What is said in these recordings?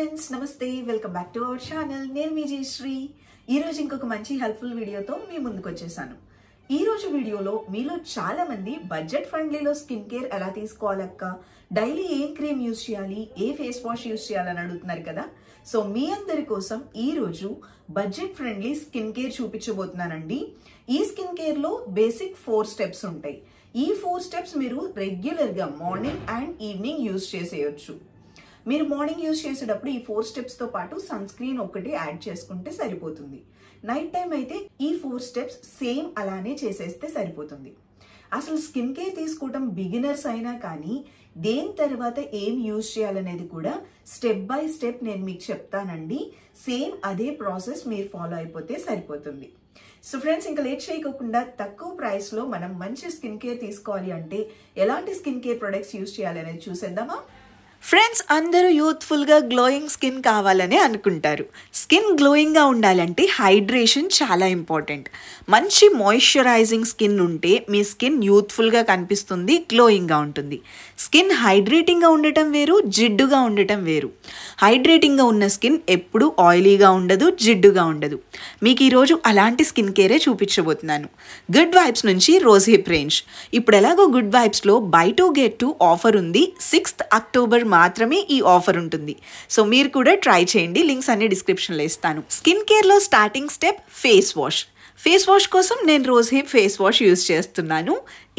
friends నమస్తే welcome back to our channel నేను మీ జయశ్రీ ఈరోజు ఇంకొక మంచి హెల్ప్ఫుల్ వీడియోతో మీ ముందుకు వచ్చేసాను ఈరోజు వీడియోలో మీలో చాలామంది బడ్జెట్ ఫ్రెండ్లీలో స్కిన్ కేర్ ఎలా తీసుకోవాలక్క డైలీ ఏం క్రీమ్ యూజ్ చేయాలి ఏ ఫేస్ వాష్ యూజ్ చేయాలని అడుగుతున్నారు కదా సో మీ అందరి కోసం ఈరోజు బడ్జెట్ ఫ్రెండ్లీ స్కిన్ కేర్ చూపించబోతున్నానండి ఈ స్కిన్ కేర్లో బేసిక్ ఫోర్ స్టెప్స్ ఉంటాయి ఈ ఫోర్ స్టెప్స్ మీరు రెగ్యులర్గా మార్నింగ్ అండ్ ఈవినింగ్ యూజ్ చేసేయచ్చు మీరు మార్నింగ్ యూజ్ చేసేటప్పుడు ఈ ఫోర్ స్టెప్స్తో పాటు సన్ స్క్రీన్ ఒకటి యాడ్ చేసుకుంటే సరిపోతుంది నైట్ టైం అయితే ఈ ఫోర్ స్టెప్స్ సేమ్ అలానే చేసేస్తే సరిపోతుంది అసలు స్కిన్ కేర్ తీసుకోవటం బిగినర్స్ అయినా కానీ దేని తర్వాత ఏం యూజ్ చేయాలనేది కూడా స్టెప్ బై స్టెప్ నేను మీకు చెప్తానండి సేమ్ అదే ప్రాసెస్ మీరు ఫాలో అయిపోతే సరిపోతుంది సో ఫ్రెండ్స్ ఇంకా లేట్ చేయకోకుండా తక్కువ ప్రైస్లో మనం మంచి స్కిన్ కేర్ తీసుకోవాలి అంటే ఎలాంటి స్కిన్ కేర్ ప్రొడక్ట్స్ యూజ్ చేయాలి అనేది చూసేద్దామా ఫ్రెండ్స్ అందరూ యూత్ఫుల్గా గ్లోయింగ్ స్కిన్ కావాలని అనుకుంటారు స్కిన్ గ్లోయింగ్గా ఉండాలంటే హైడ్రేషన్ చాలా ఇంపార్టెంట్ మంచి మాయిశ్చరైజింగ్ స్కిన్ ఉంటే మీ స్కిన్ యూత్ఫుల్గా కనిపిస్తుంది గ్లోయింగ్గా ఉంటుంది స్కిన్ హైడ్రేటింగ్గా ఉండటం వేరు జిడ్డుగా ఉండటం వేరు హైడ్రేటింగ్గా ఉన్న స్కిన్ ఎప్పుడూ ఆయిలీగా ఉండదు జిడ్డుగా ఉండదు మీకు ఈరోజు అలాంటి స్కిన్ కేరే చూపించబోతున్నాను గుడ్ వైబ్స్ నుంచి రోజ్ హిప్ రేంజ్ ఇప్పుడు ఎలాగో గుడ్ వైబ్స్లో buy two get two offer ఉంది సిక్స్త్ అక్టోబర్ మాత్రమే ఈ ఆఫర్ ఉంటుంది సో మీరు కూడా ట్రై చేయండి లింక్స్ అన్ని డిస్క్రిప్షన్లో ఇస్తాను స్కిన్ కేర్లో starting step face wash face wash కోసం నేను రోజు హెయిర్ ఫేస్ వాష్ యూస్ చేస్తున్నాను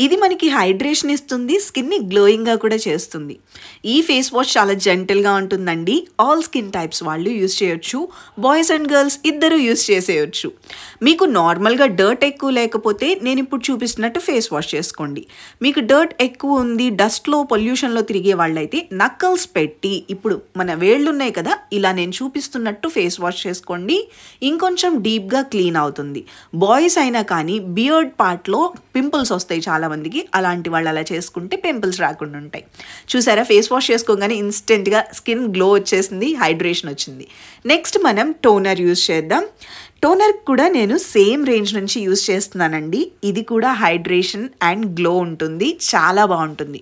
ఇది మనకి హైడ్రేషన్ ఇస్తుంది స్కిన్ని గ్లోయింగ్గా కూడా చేస్తుంది ఈ ఫేస్ వాష్ చాలా జెంటల్గా ఉంటుందండి ఆల్ స్కిన్ టైప్స్ వాళ్ళు యూజ్ చేయొచ్చు బాయ్స్ అండ్ గర్ల్స్ ఇద్దరూ యూజ్ చేసేయచ్చు మీకు నార్మల్గా డర్ట్ ఎక్కువ లేకపోతే నేను ఇప్పుడు చూపిస్తున్నట్టు ఫేస్ వాష్ చేసుకోండి మీకు డర్ట్ ఎక్కువ ఉంది డస్ట్లో పొల్యూషన్లో తిరిగే వాళ్ళైతే నక్కల్స్ పెట్టి ఇప్పుడు మన వేళ్ళు ఉన్నాయి కదా ఇలా నేను చూపిస్తున్నట్టు ఫేస్ వాష్ చేసుకోండి ఇంకొంచెం డీప్గా క్లీన్ అవుతుంది బాయ్స్ అయినా కానీ బియర్డ్ పార్ట్లో పింపుల్స్ వస్తాయి చాలామందికి అలాంటి వాళ్ళు అలా చేసుకుంటే పింపుల్స్ రాకుండా ఉంటాయి చూసారా ఫేస్ వాష్ చేసుకోగానే ఇన్స్టెంట్గా స్కిన్ గ్లో వచ్చేసింది హైడ్రేషన్ వచ్చింది నెక్స్ట్ మనం టోనర్ యూజ్ చేద్దాం టోనర్ కూడా నేను సేమ్ రేంజ్ నుంచి యూస్ చేస్తున్నానండి ఇది కూడా హైడ్రేషన్ అండ్ గ్లో ఉంటుంది చాలా బాగుంటుంది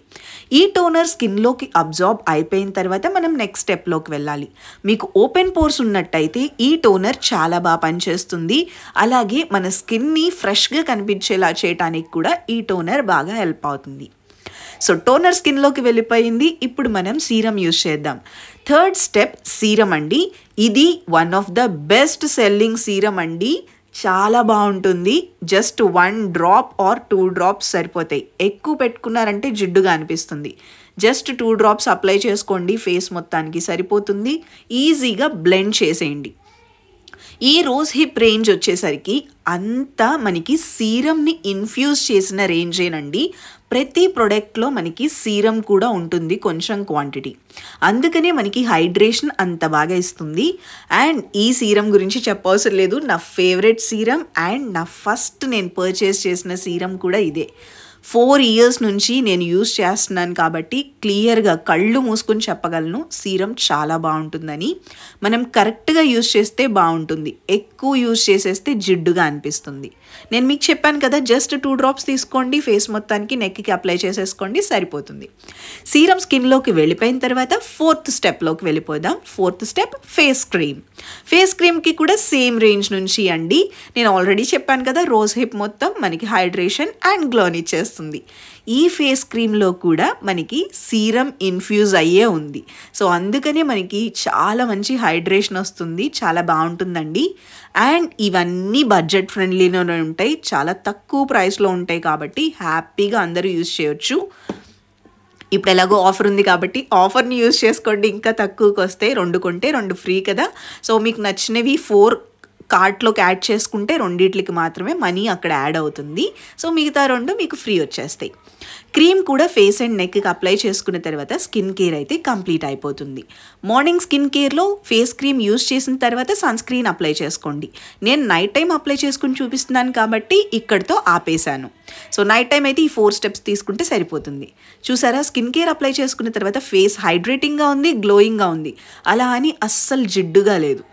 ఈ టోనర్ స్కిన్లోకి అబ్జార్బ్ అయిపోయిన తర్వాత మనం నెక్స్ట్ స్టెప్లోకి వెళ్ళాలి మీకు ఓపెన్ పోర్స్ ఉన్నట్టయితే ఈ టోనర్ చాలా బాగా పనిచేస్తుంది అలాగే మన స్కిన్ని ఫ్రెష్గా కనిపించేలా చేయడానికి కూడా ఈ టోనర్ బాగా హెల్ప్ అవుతుంది సో టోనర్ స్కిన్లోకి వెళ్ళిపోయింది ఇప్పుడు మనం సీరం యూజ్ చేద్దాం థర్డ్ స్టెప్ సీరం అండి ఇది one of the best selling serum అండి చాలా బాగుంటుంది just one drop or two drops సరిపోతాయి ఎక్కువ పెట్టుకున్నారంటే జిడ్డుగా అనిపిస్తుంది జస్ట్ టూ డ్రాప్స్ అప్లై చేసుకోండి ఫేస్ మొత్తానికి సరిపోతుంది ఈజీగా బ్లెండ్ చేసేయండి ఈ రోజ్ హిప్ రేంజ్ వచ్చేసరికి అంతా మనకి సీరమ్ని ఇన్ఫ్యూజ్ చేసిన రేంజేనండి ప్రతి ప్రోడక్ట్లో మనకి సీరం కూడా ఉంటుంది కొంచెం క్వాంటిటీ అందుకనే మనకి హైడ్రేషన్ అంత బాగా ఇస్తుంది అండ్ ఈ సీరం గురించి చెప్పవసరం లేదు నా ఫేవరెట్ సీరం అండ్ నా ఫస్ట్ నేను పర్చేస్ చేసిన సీరం కూడా ఇదే ఫోర్ ఇయర్స్ నుంచి నేను యూస్ చేస్తున్నాను కాబట్టి క్లియర్గా కళ్ళు మూసుకొని చెప్పగలను సీరం చాలా బాగుంటుందని మనం కరెక్ట్గా యూస్ చేస్తే బాగుంటుంది ఎక్కువ యూస్ చేసేస్తే జిడ్డుగా అనిపిస్తుంది నేను మీకు చెప్పాను కదా జస్ట్ టూ డ్రాప్స్ తీసుకోండి ఫేస్ మొత్తానికి నెక్కి అప్లై చేసేసుకోండి సరిపోతుంది సీరం స్కిన్లోకి వెళ్ళిపోయిన తర్వాత ఫోర్త్ స్టెప్లోకి వెళ్ళిపోదాం fourth step face cream face క్రీమ్కి కూడా సేమ్ రేంజ్ నుంచి అండి నేను ఆల్రెడీ చెప్పాను కదా రోజ్ హిప్ మొత్తం మనకి హైడ్రేషన్ అండ్ గ్లోనిచ్చేస్తుంది చేస్తుంది ఈ ఫేస్ క్రీమ్లో కూడా మనకి సీరం ఇన్ఫ్యూజ్ అయ్యే ఉంది సో అందుకనే మనకి చాలా మంచి హైడ్రేషన్ వస్తుంది చాలా బాగుంటుందండి అండ్ ఇవన్నీ బడ్జెట్ ఫ్రెండ్లీలోనే ఉంటాయి చాలా తక్కువ ప్రైస్లో ఉంటాయి కాబట్టి హ్యాపీగా అందరూ యూజ్ చేయొచ్చు ఇప్పుడు ఎలాగో ఆఫర్ ఉంది కాబట్టి ఆఫర్ని యూజ్ చేసుకోండి ఇంకా తక్కువకి వస్తే రెండు కొంటే రెండు ఫ్రీ కదా సో మీకు నచ్చినవి ఫోర్ కార్ట్లోకి యాడ్ చేసుకుంటే రెండిట్లకి మాత్రమే మనీ అక్కడ యాడ్ అవుతుంది సో మిగతా రెండు మీకు ఫ్రీ వచ్చేస్తాయి క్రీమ్ కూడా ఫేస్ అండ్ నెక్కి అప్లై చేసుకున్న తర్వాత స్కిన్ కేర్ అయితే కంప్లీట్ అయిపోతుంది మార్నింగ్ స్కిన్ కేర్లో ఫేస్ క్రీమ్ యూస్ చేసిన తర్వాత సన్ స్క్రీన్ అప్లై చేసుకోండి నేను నైట్ టైం అప్లై చేసుకుని చూపిస్తున్నాను కాబట్టి ఇక్కడితో ఆపేశాను సో నైట్ టైం అయితే ఈ ఫోర్ స్టెప్స్ తీసుకుంటే సరిపోతుంది చూసారా స్కిన్ కేర్ అప్లై చేసుకున్న తర్వాత ఫేస్ హైడ్రేటింగ్గా ఉంది గ్లోయింగ్గా ఉంది అలా అని అస్సలు జిడ్డుగా లేదు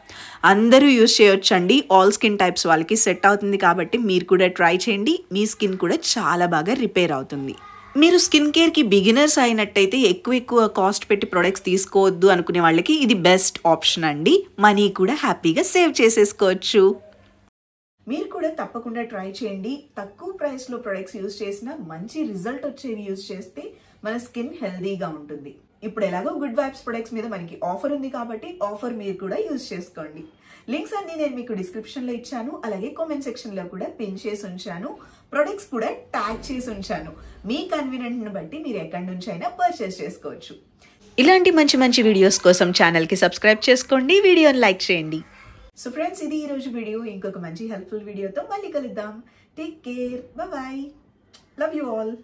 అందరూ చేయొచ్చు చేయొచ్చండి ఆల్ స్కిన్ టైప్స్ వాళ్ళకి సెట్ అవుతుంది కాబట్టి మీరు కూడా ట్రై చేయండి మీ స్కిన్ కూడా చాలా బాగా రిపేర్ అవుతుంది మీరు స్కిన్ కేర్కి బిగినర్స్ అయినట్టయితే ఎక్కువ ఎక్కువ కాస్ట్ పెట్టి ప్రొడక్ట్స్ తీసుకోవద్దు అనుకునే వాళ్ళకి ఇది బెస్ట్ ఆప్షన్ అండి మనీ కూడా హ్యాపీగా సేవ్ చేసేసుకోవచ్చు మీరు కూడా తప్పకుండా ట్రై చేయండి తక్కువ ప్రైస్లో ప్రొడక్ట్స్ యూజ్ చేసిన మంచి రిజల్ట్ వచ్చేవి యూజ్ చేస్తే మన స్కిన్ హెల్దీగా ఉంటుంది ఇప్పుడు ఎలాగో గుడ్ వైబ్స్ ప్రొడక్ట్స్ మీద మనకి ఆఫర్ ఉంది కాబట్టి ఆఫర్ మీరు కూడా యూజ్ చేసుకోండి లింక్స్ అన్ని నేను మీకు డిస్క్రిప్షన్లో ఇచ్చాను అలాగే కామెంట్ సెక్షన్లో కూడా పిన్ చేసి ఉంచాను ప్రొడక్ట్స్ కూడా ట్యాగ్ చేసి ఉంచాను మీ కన్వీనియంట్ని బట్టి మీరు ఎక్కడి నుంచి అయినా పర్చేస్ చేసుకోవచ్చు ఇలాంటి మంచి మంచి వీడియోస్ కోసం కి సబ్స్క్రైబ్ చేసుకోండి వీడియోని లైక్ చేయండి సో ఫ్రెండ్స్ ఇది ఈరోజు వీడియో ఇంకొక మంచి హెల్ప్ఫుల్ వీడియోతో మళ్ళీ కలుద్దాం take care bye love you all